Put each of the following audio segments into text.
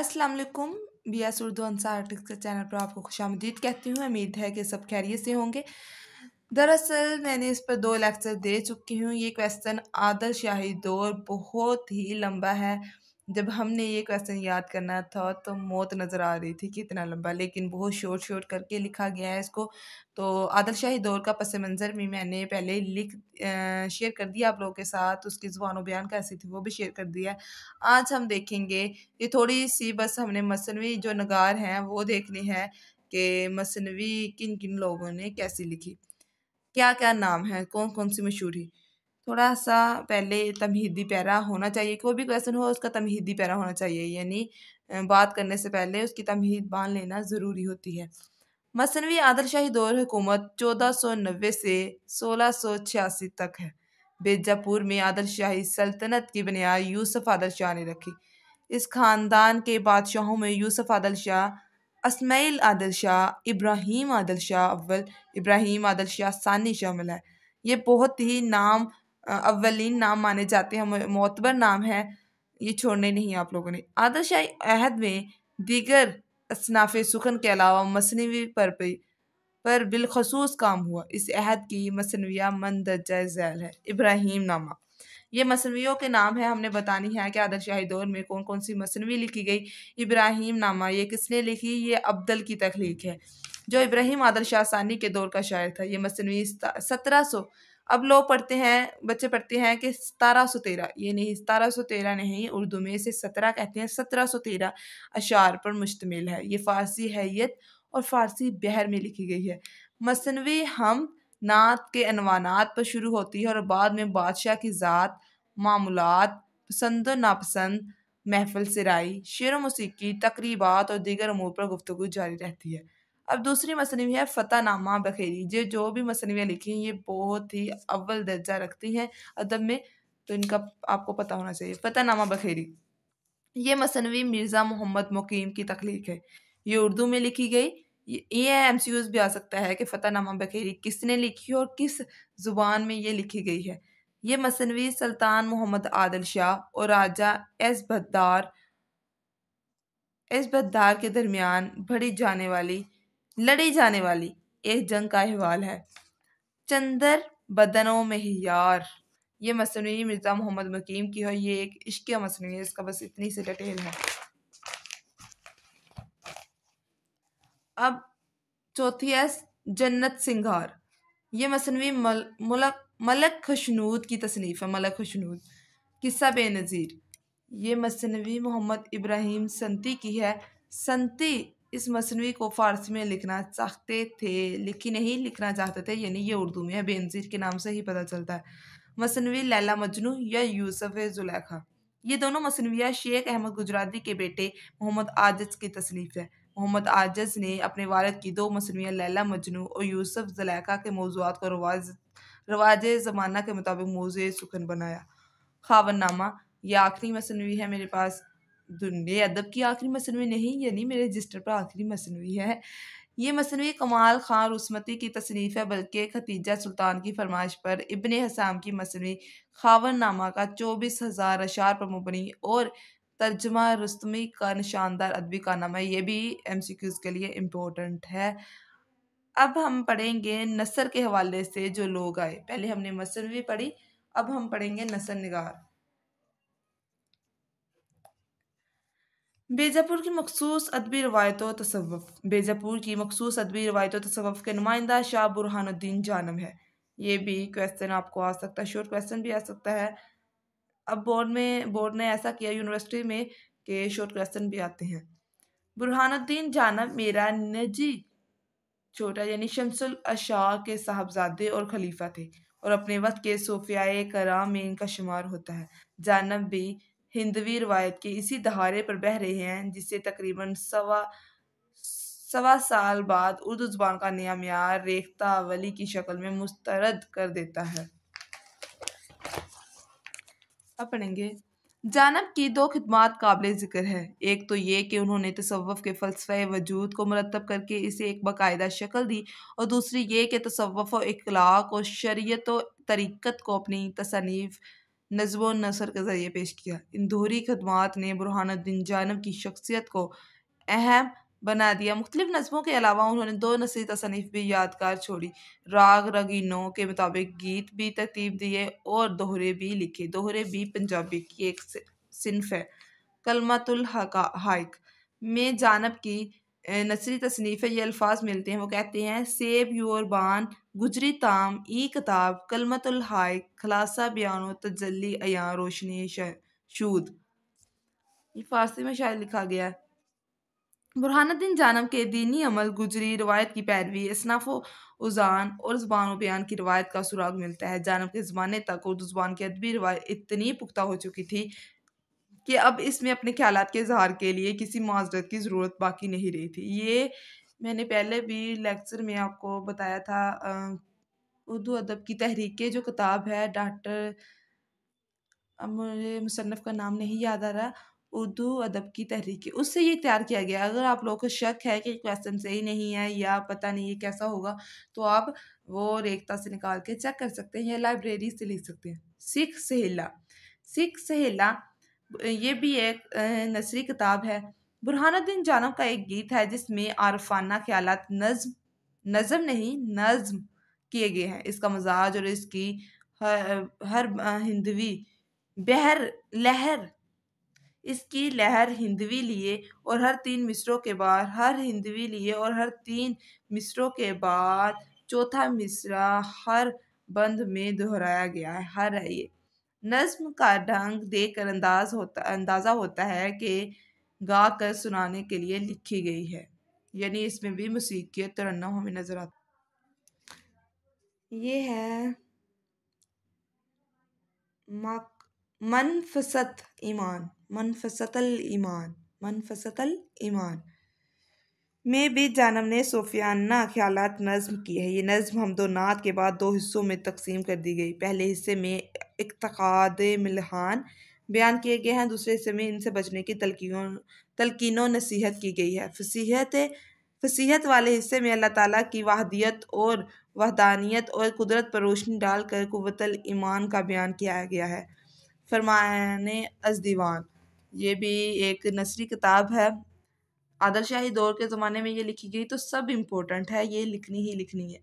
अस्सलाम वालेकुम एस उर्दू अंसार आर्टिक्स के चैनल पर आपको खुश आमदीद कहती हूँ उम्मीद है कि सब खैरियत से होंगे दरअसल मैंने इस पर दो लेक्चर दे चुकी हूँ ये क्वेश्चन आदर्श शाही दौर बहुत ही लंबा है जब हमने ये क्वेश्चन याद करना था तो मौत नज़र आ रही थी कि इतना लंबा लेकिन बहुत शॉर्ट शॉर्ट करके लिखा गया है इसको तो शाही दौर का पस मंज़र भी मैंने पहले लिख शेयर कर दिया आप लोगों के साथ उसकी ज़ुबान बयान कैसी थी वो भी शेयर कर दिया आज हम देखेंगे ये थोड़ी सी बस हमने मसनवी जो नगार हैं वो देखनी है कि मसनवी किन किन लोगों ने कैसी लिखी क्या क्या नाम है कौन कौन सी मशहूरी थोड़ा सा पहले तमहीदी पैरा होना चाहिए कोई भी क्वेश्चन हो उसका तमहीदी पैरा होना चाहिए यानी बात करने से पहले उसकी तमहीद बांध लेना ज़रूरी होती है मसनवी आदरशाही दौर हुकूमत चौदह सौ नब्बे से सोलह सौ छियासी तक है बेजापुर में आदरशाही सल्तनत की बुनियाद यूसुफ आदल शाह ने रखी इस ख़ानदान के बादशाहों में यूसुफ आदल शाह इसमाइल आदल शाह इब्राहिम आदल शाह अव्वल इब्राहिम आदल शाह सानी शामिल है ये बहुत ही नाम अवलिन नाम माने जाते हैं मोतबर नाम है ये छोड़ने नहीं आप लोगों ने आदरशाही अहद में दीगर असनाफ सुखन के अलावा मसनवी पर भी पर बिलखसूस काम हुआ इस अहद की मसनविया मंदरजा जैल झैल है इब्राहिम नामा ये मसनवियों के नाम है हमने बतानी है कि आदरशाही दौर में कौन कौन सी मसनवी लिखी गई इब्राहिम नामा ये किसने लिखी ये अब्दल की तख्लीक है जो इब्राहिम आदर शाह सानी के दौर का शायर था ये मसनवी सत्रह सौ अब लोग पढ़ते हैं बच्चे पढ़ते हैं कि सतारह सौ तेरह ये नहीं सतारह सौ तेरह नहीं उर्दू में इसे सत्रह कहते हैं सत्रह सौ तेरह अशार पर मुश्तमिल है ये फ़ारसी हैत और फ़ारसी बहर में लिखी गई है मसनवी हम नात के अनवानात पर शुरू होती है और बाद में बादशाह की ज़ात मामूलत पसंद और नापसंद महफल सराई शेर व मौसीकी तकरीबा और दीगर अमूर पर गुफ्तु जारी रहती है अब दूसरी मसनवी है फतेहनामा बखेरी ये जो भी मसनवियाँ लिखी हैं ये बहुत ही अव्वल दर्जा रखती हैं अदब में तो इनका आपको पता होना चाहिए फतेहनामा बखेरी ये मसनवी मिर्ज़ा मोहम्मद मुकीम की तख्लीक है ये उर्दू में लिखी गई ये एम सी यूज़ भी आ सकता है कि फतेहनामा बखेरी किसने लिखी और किस ज़ुबान में ये लिखी गई है ये मसनवी सुल्तान मोहम्मद आदिल शाह और राजा एस भद्दार एस भद्दार के दरमियान भरी जाने वाली लड़ी जाने वाली एक जंग का अहवाल है चंदर बदनों में ही यार ये मसनू मिर्ज़ा मोहम्मद मकीम की है ये एक इश्क मसनू है इसका बस इतनी सी डिटेल है अब चौथी है जन्नत सिंगार ये मसनवी मल, मलक मलक खशनूद की तसनीफ़ है मलक खुशनूद किस्सा बेनज़ीर ये मसनवी मोहम्मद इब्राहिम संती की है संती इस मसनवी को फ़ारसी में लिखना चाहते थे लेकिन नहीं लिखना चाहते थे यानी ये उर्दू में है बेनजीर के नाम से ही पता चलता है मसनवी लैला मजनू या यूसफ जुलेखा ये दोनों मसनविया शेख अहमद गुजराती के बेटे मोहम्मद आजज की तसलीफ है मोहम्मद आजज ने अपने वालद की दो मसनविया लैला मजनू और यूसफ जलेखा के मौजूद को रवाज रवाज ज़माना के मुताबिक मौज सुखन बनाया नामा यह आखिरी मसनवी है मेरे पास दुनिया अदब की आखिरी मसनवी नहीं यानी मेरे रजिस्टर पर आखिरी मसनवी है ये मसनवी कमाल खान रस्मती की तसनीफ़ है बल्कि खतीजा सुल्तान की फरमाइश पर इबन हसाम की मसनवी खावर नामा का चौबीस हज़ार अशार पर मुबनी और तर्जमा रस्तमी का शानदार अदबी कारनामा ये भी एम सी क्यूज़ के लिए इम्पोर्टेंट है अब हम पढ़ेंगे नसर के हवाले से जो लोग आए पहले हमने मसनवी पढ़ी अब हम पढ़ेंगे नसर निगार बीजापुर की मखसूस अदबी रवायत तसवफ़ बीजापुर की मखसूस अदबी रवायत तसवफ़ के नुमाइंदा शाह बुरहानुद्दीन जानम है ये भी क्वेश्चन आपको आ सकता है शोर क्वेश्चन भी आ सकता है अब बोर्ड में बोर्ड ने ऐसा किया यूनिवर्सिटी में कि शॉर्ट क्वेश्चन भी आते हैं बुरहानुद्दीन जानब मेरा नजी छोटा यानी शमसुल अशाह के साहबजादे और खलीफा थे और अपने वक्त के सूफिया कराम में इनका शुमार होता है जानब भी हिंदवी रवायत के इसी दहारे पर बह रहे हैं जिससे तकरीबन सवा सवा साल बाद उर्दू ज़बान का नया मैार रेखता वली की शक्ल में मुस्तरद कर देता है अब पढ़ेंगे जानब की दो खदमात काबिल ज़िक्र है एक तो ये कि उन्होंने तसवफ़ के फ़लसफ़े वजूद को मरतब करके इसे एक बाकायदा शक्ल दी और दूसरी ये कि तसवफ़ व इखलाक और शरीयत तरीक़त को अपनी तसनीफ़ नज्व नसर के ज़रिए पेश किया इन दोहरी खदमात ने बुरहानुद्दीन जानब की शख्सियत को अहम बना दिया मुख्तलिफ नज़मों के अलावा उन्होंने दो नसी तसनीफ़ भी यादगार छोड़ी राग रगीनों के मुताबिक गीत भी तरतीब दिए और दोहरे भी लिखे दोहरे भी पंजाबी की एक सिनफ है कलमतुल हाइक में जानब की नसरी तसनीफ़ ये अल्फाज मिलते हैं वो कहते हैं सेब योर बान गुजरी ताम ई किताब कलमतुल्हाय खलासा बयान तजली अया रोशनी शूद ये फारसी में शायद लिखा गया है बुरहानुद्दीन जानम के दीनी अमल गुजरी रवायत की पैरवी इसनाफ़ उजान और ज़बान बयान की रवायत का सुराग मिलता है जानम के ज़माने तक उर्दू ज़बान की अदबी रवायत इतनी पुख्ता हो चुकी थी कि अब इसमें अपने ख्याल के इजहार के लिए किसी माजरत की ज़रूरत बाकी नहीं रही थी ये मैंने पहले भी लेक्चर में आपको बताया था उर्दू अदब की तहरीक जो किताब है डॉक्टर मुझे मुसनफ़ का नाम नहीं याद आ रहा उर्दू अदब की तहरीक उससे ये तैयार किया गया अगर आप लोगों को शक है कि क्वेश्चन सही नहीं है या पता नहीं ये कैसा होगा तो आप वो रेखता से निकाल के चेक कर सकते हैं या लाइब्रेरी से लिख सकते हैं सिख सहेला सिख सहेला ये भी एक नसरी किताब है बुरहानुद्दीन जानव का एक गीत है जिसमें आरफाना ख्याल नज्म नज़म नहीं नज़म किए गए हैं इसका मजाज और इसकी हर, हर हिंदवी बहर लहर इसकी लहर हिंदवी लिए और हर तीन मिसरों के बाद हर हिंदवी लिए और हर तीन मिसरों के बाद चौथा मिसरा हर बंद में दोहराया गया है हर है ये नज्म का ढंग देख कर अंदाज होता अंदाज़ा होता है कि गा कर सुनाने के लिए लिखी गई है यानी इसमें भी मौसीकी तरन्ना हमें नज़र आता ये है मनफसत ईमान मनफसतल ईमान मनफसतल ईमान में भी जानम ने सोफियाना ख्याल नज़म की है ये नज़म हमदोनात के बाद दो हिस्सों में तकसीम कर दी गई पहले हिस्से में इकतद मिलहान बयान किए गए हैं दूसरे हिस्से में इनसे बचने की तलकियों तलकिनों नसीहत की गई है फसीहत फसीहत वाले हिस्से में अल्लाह ताला की वाहदियत और वहदानियत और कुदरत पर रोशनी डालकर कुतल ईमान का बयान किया गया है फरमान अजदीवान ये भी एक नसरी किताब है आदर शाही दौर के ज़माने में ये लिखी गई तो सब इम्पोर्टेंट है ये लिखनी ही लिखनी है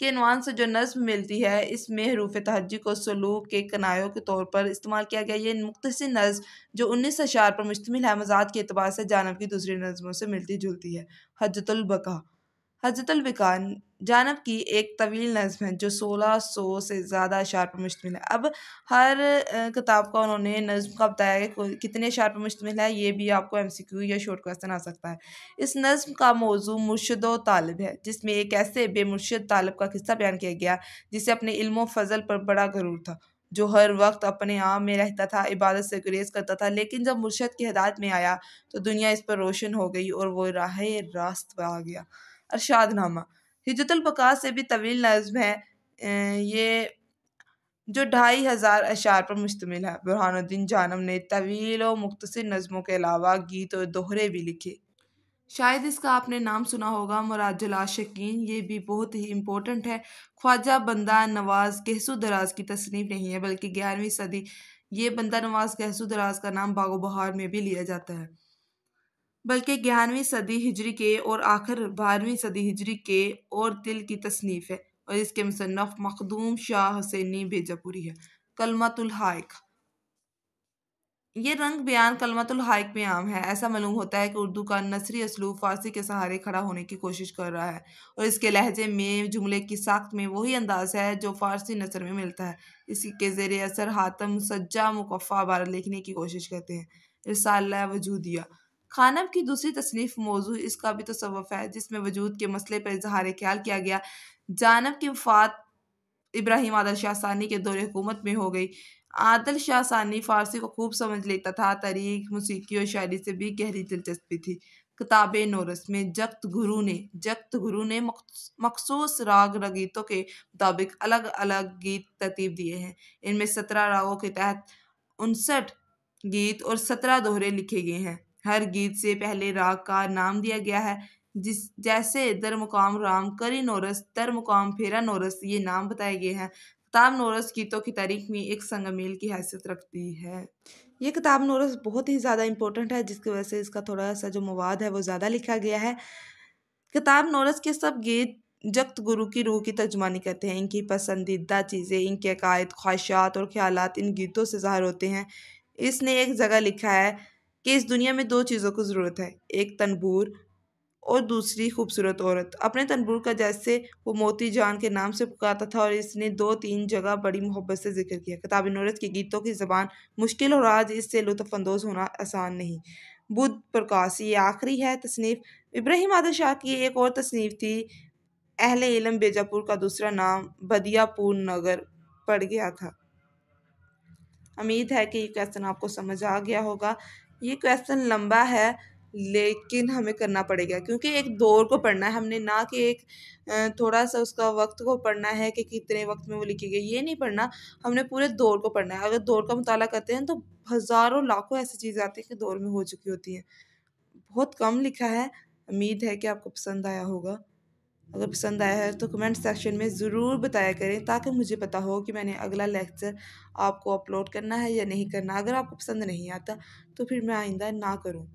के नवान से जो नज्म मिलती है इसमें हरूफ तहजी को सलूक के कनायों के तौर पर इस्तेमाल किया गया ये मुख्तर नज्म जो उन्नीस अशार पर मुश्तमिल है मजाद के अतबार से जानव की दूसरी नज़मों से मिलती जुलती है हजतुलबका हजतुलबका जानब की एक तवील नज़म है जो सोलह सौ से ज़्यादा अशार पर मुश्तमिल है अब हर किताब का उन्होंने नज़म का बताया कि कितने अशार पर मुश्तमिल है ये भी आपको एम सी क्यू या शॉर्ट क्वेश्चन आ सकता है इस नज़म का मौजू मुर्शद तालब है जिसमें एक ऐसे बेमुर्शद तालब का किस्सा बयान किया गया जिसे अपने इल्म फजल पर बड़ा गरूर था जो हर वक्त अपने आप में रहता था इबादत से गुरेज करता था लेकिन जब मुर्शद की हदायत में आया तो दुनिया इस पर रोशन हो गई और वो राह रास्त पर आ गया अरशाद नामा बकास से भी तवील नज़म है ये जो ढाई हज़ार अशार पर मुश्तमिल है बुरहानुद्दीन जानम ने तवील और मुख्तर नज़मों के अलावा गीत और दोहरे भी लिखे शायद इसका आपने नाम सुना होगा मुराजुल शकीन ये भी बहुत ही इम्पोर्टेंट है ख्वाजा बंदा नवाज गहसु दराज की तसनीफ नहीं है बल्कि ग्यारहवीं सदी ये बंदा नवाज गहसु दराज का नाम बागो बहार में भी लिया जाता है बल्कि ग्यारहवीं सदी हिजरी के और आखिर बारहवीं सदी हिजरी के और दिल की तसनीफ़ है और इसके मुसनफ़ मखदूम शाह हुसैनी बेजापुरी है कलमतुल्हाइक ये रंग बयान कलमतुल्हाइक में आम है ऐसा मालूम होता है कि उर्दू का नसरी असलूब फ़ारसी के सहारे खड़ा होने की कोशिश कर रहा है और इसके लहजे में जुमले की साख्त में वही अंदाज है जो फ़ारसी नसर में मिलता है इसी के ज़ेर असर हातम सज्जा मुकफ़ा अबारत लिखने की कोशिश करते हैं रसाला वजूदिया खानम की दूसरी तसनीफ मौजू इसका भी तसवफ़ है जिसमें वजूद के मसले पर इजहार ख्याल किया गया जानब की वफात इब्राहिम आदल शाह सानी के दौर हुकूमत में हो गई आदल शाह सानी फ़ारसी को खूब समझ लेता था तारीख मौसीकी और शायरी से भी गहरी दिलचस्पी थी किताब नोरस में जगत गुरु ने जगत गुरु ने मखसूस राग रगीतों के मुताबिक अलग अलग गीत तरतीब दिए हैं इनमें सत्रह रागों के तहत उनसठ गीत और सत्रह दोहरे लिखे गए हैं हर गीत से पहले राग का नाम दिया गया है जिस जैसे दर मुकाम राम करी नोरस दर मुकाम फेरा नोरस ये नाम बताए गए हैं किताब नोरस गीतों की तारीख में एक संगमेल की हैसियत रखती है ये किताब नोरस बहुत ही ज़्यादा इम्पोर्टेंट है जिसकी वजह से इसका थोड़ा सा जो मवाद है वो ज़्यादा लिखा गया है किताब नोरस के सब गीत जगत गुरु की रूह की तर्जमानी करते हैं इनकी पसंदीदा चीज़ें इनके अकायद ख्वाहिशात और ख्याल इन गीतों से ज़ाहिर होते हैं इसने एक जगह लिखा है कि इस दुनिया में दो चीज़ों को ज़रूरत है एक तनबूर और दूसरी खूबसूरत औरत अपने तनबूर का जैसे वो मोती जान के नाम से पुकारता था और इसने दो तीन जगह बड़ी मोहब्बत से जिक्र किया किताब नूरत के गीतों की ज़बान मुश्किल और आज इससे लुफानंदोज़ होना आसान नहीं बुद्ध प्रकाश ये आखिरी है तसनीफ़ इब्राहिम आदर शाह की एक और तसनीफ़ थी अहल इलम बेजापुर का दूसरा नाम बदियापुर नगर पड़ गया था उम्मीद है कि ये क्वेश्चन आपको समझ आ गया होगा ये क्वेश्चन लंबा है लेकिन हमें करना पड़ेगा क्योंकि एक दौर को पढ़ना है हमने ना कि एक थोड़ा सा उसका वक्त को पढ़ना है कि कितने वक्त में वो लिखी गई ये नहीं पढ़ना हमने पूरे दौर को पढ़ना है अगर दौर का मताल करते हैं तो हज़ारों लाखों ऐसी चीज़ें आती हैं कि दौर में हो चुकी होती हैं बहुत कम लिखा है उम्मीद है कि आपको पसंद आया होगा अगर पसंद आया है तो कमेंट सेक्शन में ज़रूर बताया करें ताकि मुझे पता हो कि मैंने अगला लेक्चर आपको अपलोड करना है या नहीं करना अगर आपको पसंद नहीं आता तो फिर मैं आइंदा ना करूँ